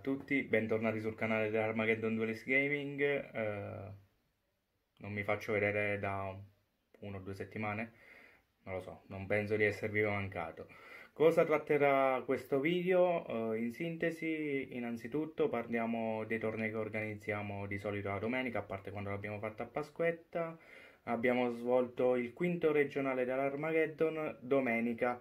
tutti, bentornati sul canale dell'Armageddon Duelist Gaming eh, Non mi faccio vedere da una o due settimane Non lo so, non penso di esservi mancato Cosa tratterà questo video? Eh, in sintesi, innanzitutto parliamo dei tornei che organizziamo di solito la domenica A parte quando l'abbiamo fatta a Pasquetta Abbiamo svolto il quinto regionale dell'Armageddon domenica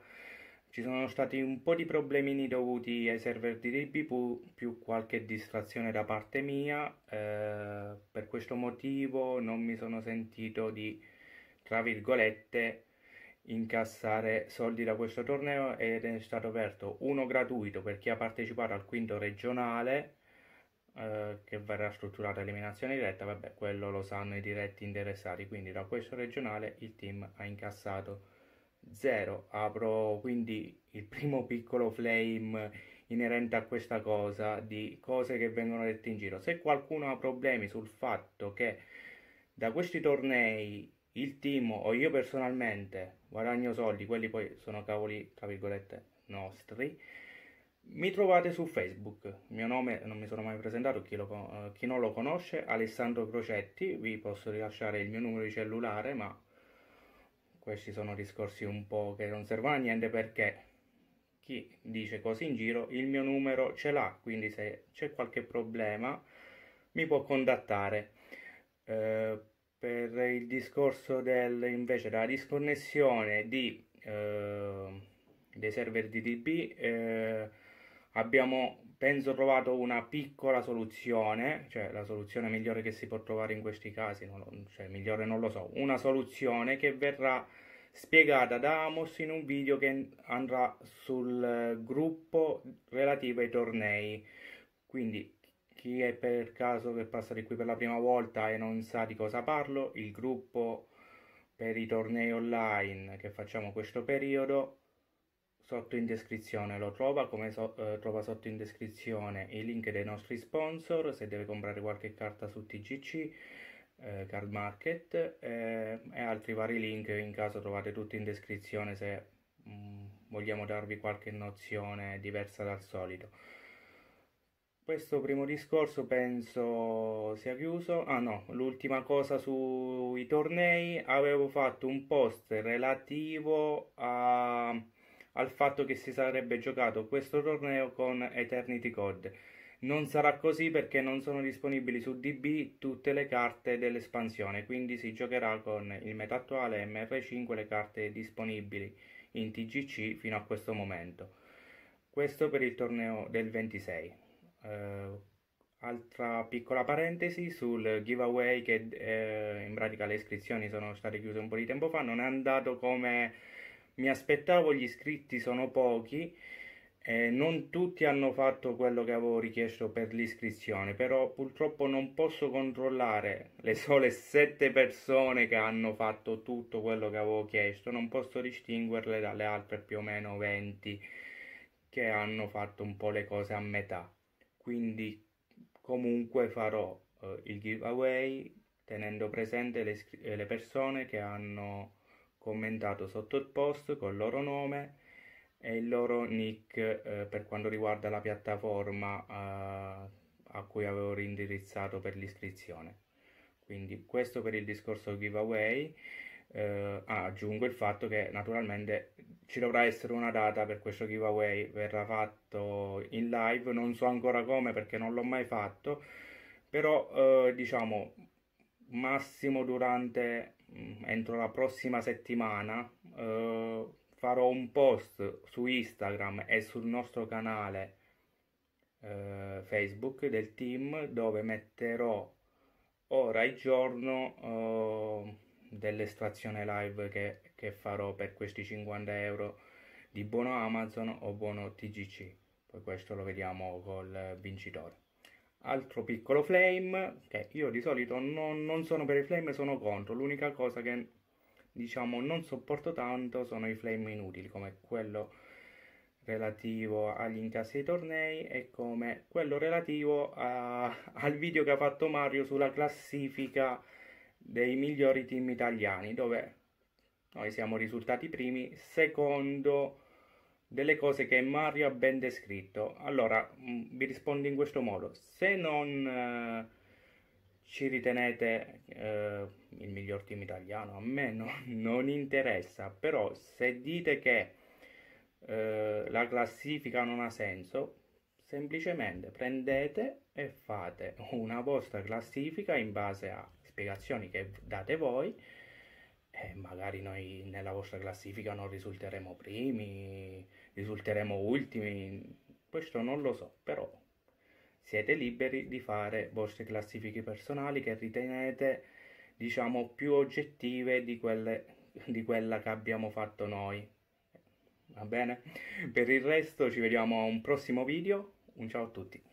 ci sono stati un po' di problemini dovuti ai server di DB più qualche distrazione da parte mia, eh, per questo motivo non mi sono sentito di, tra virgolette, incassare soldi da questo torneo ed è stato aperto uno gratuito per chi ha partecipato al quinto regionale eh, che verrà strutturato eliminazione diretta, vabbè quello lo sanno i diretti interessati, quindi da questo regionale il team ha incassato zero. apro quindi il primo piccolo flame inerente a questa cosa di cose che vengono dette in giro se qualcuno ha problemi sul fatto che da questi tornei il team o io personalmente guadagno soldi quelli poi sono cavoli tra virgolette nostri mi trovate su Facebook, il mio nome non mi sono mai presentato, chi, lo, eh, chi non lo conosce, Alessandro Crocetti, vi posso rilasciare il mio numero di cellulare, ma questi sono discorsi un po' che non servono a niente perché chi dice cose in giro il mio numero ce l'ha, quindi se c'è qualche problema mi può contattare. Eh, per il discorso del, invece della disconnessione di, eh, dei server DDP, eh, abbiamo penso trovato una piccola soluzione, cioè la soluzione migliore che si può trovare in questi casi, non, cioè migliore non lo so, una soluzione che verrà spiegata da Amos in un video che andrà sul gruppo relativo ai tornei. Quindi chi è per caso che passa di qui per la prima volta e non sa di cosa parlo, il gruppo per i tornei online che facciamo questo periodo sotto in descrizione, lo trova come so, eh, trova sotto in descrizione i link dei nostri sponsor, se deve comprare qualche carta su TGC, eh, Card Market eh, e altri vari link in caso trovate tutti in descrizione se mh, mm, vogliamo darvi qualche nozione diversa dal solito. Questo primo discorso penso sia chiuso. Ah no, l'ultima cosa sui tornei. Avevo fatto un post relativo a al fatto che si sarebbe giocato questo torneo con Eternity Code. Non sarà così perché non sono disponibili su DB tutte le carte dell'espansione, quindi si giocherà con il meta attuale mr 5 le carte disponibili in TGC fino a questo momento. Questo per il torneo del 26. Uh, eh, altra piccola parentesi sul giveaway che eh, in pratica le iscrizioni sono state chiuse un po' di tempo fa, non è andato come mi aspettavo gli iscritti sono pochi, eh, non tutti hanno fatto quello che avevo richiesto per l'iscrizione, però purtroppo non posso controllare le sole sette persone che hanno fatto tutto quello che avevo chiesto, non posso distinguerle dalle altre più o meno 20 che hanno fatto un po' le cose a metà. Quindi comunque farò eh, il giveaway tenendo presente le, eh, le persone che hanno commentato sotto il post con il loro nome e il loro nick eh, per quanto riguarda la piattaforma eh, a cui avevo rindirizzato per l'iscrizione. Quindi questo per il discorso giveaway. Eh, ah, aggiungo il fatto che naturalmente ci dovrà essere una data per questo giveaway, verrà fatto in live, non so ancora come perché non l'ho mai fatto, però eh, diciamo massimo durante mm, entro la prossima settimana eh, farò un post su Instagram e sul nostro canale eh, Facebook del team dove metterò ora e giorno eh, dell'estrazione live che, che farò per questi 50 euro di buono Amazon o buono TGC poi questo lo vediamo col vincitore altro piccolo flame che io di solito non, non sono per i flame sono contro l'unica cosa che diciamo non sopporto tanto sono i flame inutili come quello relativo agli incassi dei tornei e come quello relativo a, al video che ha fatto Mario sulla classifica dei migliori team italiani dove noi siamo risultati primi secondo delle cose che Mario ha ben descritto. Allora, mm, vi rispondo in questo modo. Se non eh, ci ritenete eh, il miglior team italiano, a me no, non interessa, però se dite che eh, la classifica non ha senso, semplicemente prendete e fate una vostra classifica in base a spiegazioni che date voi eh, magari noi nella vostra classifica non risulteremo primi, risulteremo ultimi, questo non lo so, però siete liberi di fare vostre classifiche personali che ritenete diciamo più oggettive di, quelle, di quella che abbiamo fatto noi. Va bene? Per il resto ci vediamo a un prossimo video, un ciao a tutti.